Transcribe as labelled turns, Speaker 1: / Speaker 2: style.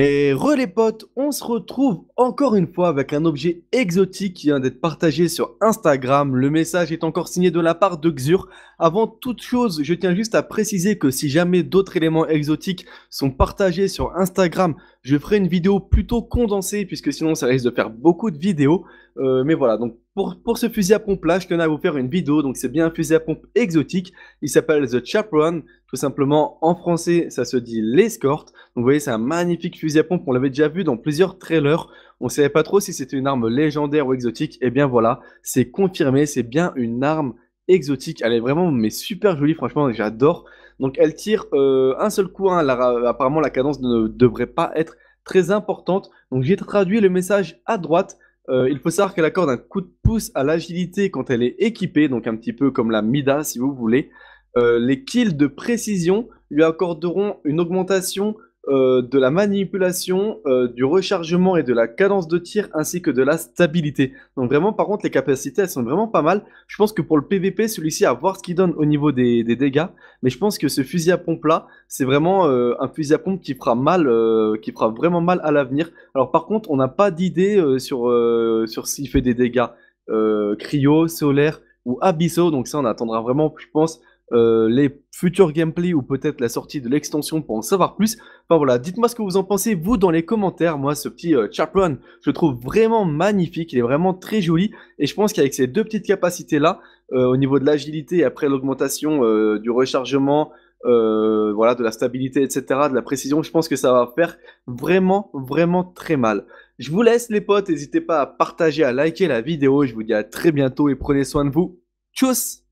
Speaker 1: Et re les potes, on se retrouve encore une fois avec un objet exotique qui vient d'être partagé sur Instagram. Le message est encore signé de la part de Xur. Avant toute chose, je tiens juste à préciser que si jamais d'autres éléments exotiques sont partagés sur Instagram, je ferai une vidéo plutôt condensée puisque sinon ça risque de faire beaucoup de vidéos. Euh, mais voilà, donc pour, ce fusil à pompe là, je tenais à vous faire une vidéo, donc c'est bien un fusil à pompe exotique, il s'appelle The Chapron, tout simplement en français ça se dit l'escorte, donc vous voyez c'est un magnifique fusil à pompe, on l'avait déjà vu dans plusieurs trailers, on ne savait pas trop si c'était une arme légendaire ou exotique, et eh bien voilà, c'est confirmé, c'est bien une arme exotique, elle est vraiment mais super jolie franchement, j'adore, donc elle tire euh, un seul coup, hein. apparemment la cadence ne devrait pas être très importante, donc j'ai traduit le message à droite, euh, il faut savoir qu'elle accorde un coup de pouce à l'agilité quand elle est équipée, donc un petit peu comme la Mida si vous voulez. Euh, les kills de précision lui accorderont une augmentation euh, de la manipulation, euh, du rechargement et de la cadence de tir, ainsi que de la stabilité. Donc vraiment, par contre, les capacités, elles sont vraiment pas mal. Je pense que pour le PVP, celui-ci, à voir ce qu'il donne au niveau des, dégâts. Mais je pense que ce fusil à pompe-là, c'est vraiment euh, un fusil à pompe qui fera mal, qui fera vraiment mal à l'avenir. Alors par contre, on n'a pas d'idée sur, sur s'il fait des dégâts cryo, solaire ou abyssaux. Donc ça, on attendra vraiment, je pense, euh, les futurs gameplay ou peut-être la sortie de l'extension pour en savoir plus. Enfin voilà, dites-moi ce que vous en pensez, vous, dans les commentaires. Moi, ce petit euh, je le trouve vraiment magnifique, il est vraiment très joli. Et je pense qu'avec ces deux petites capacités-là, euh, au niveau de l'agilité, et après l'augmentation euh, du rechargement, voilà, de la stabilité, etc., de la précision, je pense que ça va faire vraiment, vraiment très mal. Je vous laisse les potes, n'hésitez pas à partager, à liker la vidéo, je vous dis à très bientôt et prenez soin de vous. Tchuss